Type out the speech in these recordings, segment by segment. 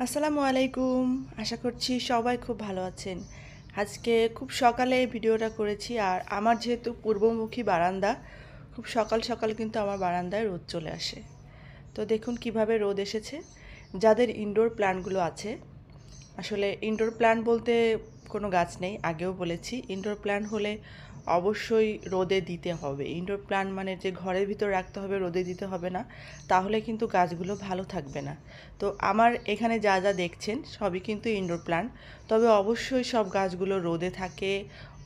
আসসালামু আলাইকুম আশা করছি সবাই খুব ভালো আছেন আজকে খুব সকালে ভিডিওটা করেছি আর আমার যেহেতু পূর্বমুখী বারান্দা খুব সকাল সকাল কিন্তু আমার বারান্দায় রোদ চলে আসে তো দেখুন কিভাবে রোদ এসেছে যাদের ইনডোর প্ল্যান্টগুলো আছে আসলে ইনডোর প্ল্যান্ট বলতে কোনো গাছ নেই আগেও বলেছি ইনডোর প্ল্যান্ট হলে অবশ্যই রোদে দিতে হবে ইনডোর প্ল্যান্ট মানে যে ঘরের ভিতর রাখতে হবে রোদে দিতে হবে না তাহলে কিন্তু গাছগুলো ভালো থাকবে না তো আমার এখানে যা যা দেখছেন সবই কিন্তু ইনডোর প্ল্যান্ট তবে অবশ্যই সব গাছগুলো রোদে থাকে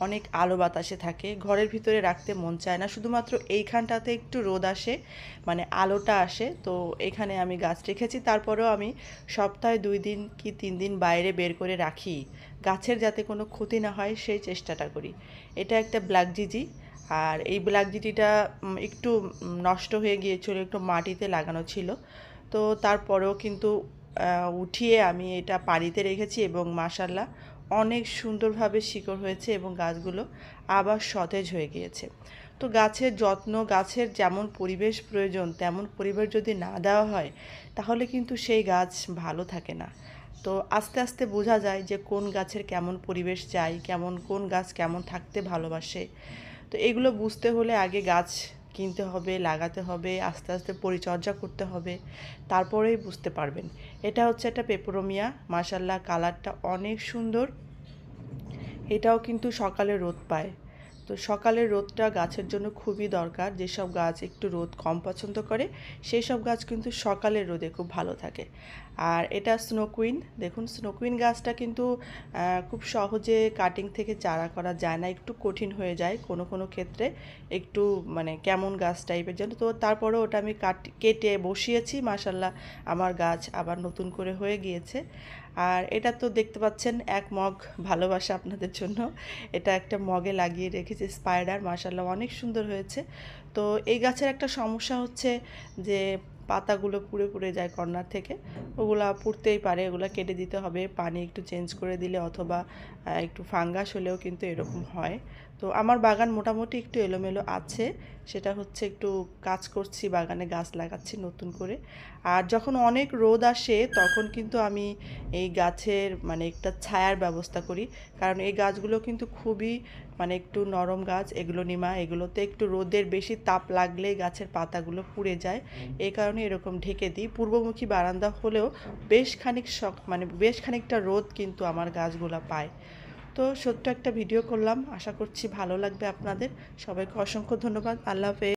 অনেক আলো বাতাসে থাকে ঘরের ভিতরে রাখতে মন চায় না শুধুমাত্র এইখানটাতে একটু রোদ আসে মানে আলোটা আসে তো এখানে আমি গাছ রেখেছি তারপরেও আমি সপ্তাহে দুই দিন কি তিন দিন বাইরে বের করে রাখি গাছের যাতে কোনো ক্ষতি না হয় সেই চেষ্টাটা করি এটা একটা ব্ল্যাক জিজি আর এই ব্ল্যাক জিজিটা একটু নষ্ট হয়ে গিয়েছিল একটু মাটিতে লাগানো ছিল তো তারপরেও কিন্তু উঠিয়ে আমি এটা পানিতে রেখেছি এবং মাসাল্লাহ অনেক সুন্দরভাবে শিকড় হয়েছে এবং গাছগুলো আবার সতেজ হয়ে গিয়েছে তো গাছের যত্ন গাছের যেমন পরিবেশ প্রয়োজন তেমন পরিবেশ যদি না দেওয়া হয় তাহলে কিন্তু সেই গাছ ভালো থাকে না তো আস্তে আস্তে বোঝা যায় যে কোন গাছের কেমন পরিবেশ চাই কেমন কোন গাছ কেমন থাকতে ভালোবাসে তো এগুলো বুঝতে হলে আগে গাছ কিনতে হবে লাগাতে হবে আস্তে আস্তে পরিচর্যা করতে হবে তারপরেই বুঝতে পারবেন এটা হচ্ছে একটা পেপরোমিয়া মাসাল্লাহ কালারটা অনেক সুন্দর এটাও কিন্তু সকালে রোদ পায় তো সকালের রোদটা গাছের জন্য খুবই দরকার যেসব গাছ একটু রোদ কম পছন্দ করে সেই সব গাছ কিন্তু সকালের রোদে খুব ভালো থাকে আর এটা স্নোকুইন দেখুন স্নোকুইন গাছটা কিন্তু খুব সহজে কাটিং থেকে চারা করা যায় না একটু কঠিন হয়ে যায় কোনো কোনো ক্ষেত্রে একটু মানে কেমন গাছ টাইপের জন্য তো তারপরে ওটা আমি কাট কেটে বসিয়েছি মাসাল্লাহ আমার গাছ আবার নতুন করে হয়ে গিয়েছে আর এটা তো দেখতে পাচ্ছেন এক মগ ভালোবাসা আপনাদের জন্য এটা একটা মগে লাগিয়ে রেখেছি যে স্পাইডার মার্শাল্লাহ অনেক সুন্দর হয়েছে তো এই গাছের একটা সমস্যা হচ্ছে যে পাতাগুলো পুড়ে পুড়ে যায় কর্নার থেকে ওগুলো পুড়তেই পারে ওগুলো কেটে দিতে হবে পানি একটু চেঞ্জ করে দিলে অথবা একটু ফাঙ্গাস হলেও কিন্তু এরকম হয় তো আমার বাগান মোটামুটি একটু এলোমেলো আছে সেটা হচ্ছে একটু কাজ করছি বাগানে গাছ লাগাচ্ছি নতুন করে আর যখন অনেক রোদ আসে তখন কিন্তু আমি এই গাছের মানে একটা ছায়ার ব্যবস্থা করি কারণ এই গাছগুলো কিন্তু খুবই মানে একটু নরম গাছ এগুলো নিমা এগুলোতে একটু রোদের বেশি তাপ লাগলে গাছের পাতাগুলো পুড়ে যায় এই কারণে জন্য এরকম ঢেকে দিই পূর্বমুখী বারান্দা হলেও বেশ খানিক শখ মানে বেশ খানিকটা রোদ কিন্তু আমার গাছগুলো পায় তো সত্য একটা ভিডিও করলাম আশা করছি ভালো লাগবে আপনাদের সবাইকে অসংখ্য ধন্যবাদ আল্লাহ হাফেজ